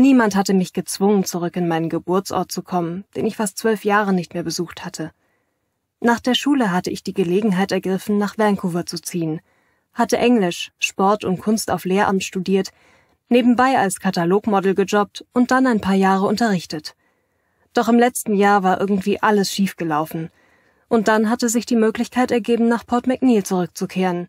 Niemand hatte mich gezwungen, zurück in meinen Geburtsort zu kommen, den ich fast zwölf Jahre nicht mehr besucht hatte. Nach der Schule hatte ich die Gelegenheit ergriffen, nach Vancouver zu ziehen, hatte Englisch, Sport und Kunst auf Lehramt studiert, nebenbei als Katalogmodel gejobbt und dann ein paar Jahre unterrichtet. Doch im letzten Jahr war irgendwie alles schiefgelaufen. Und dann hatte sich die Möglichkeit ergeben, nach Port McNeil zurückzukehren,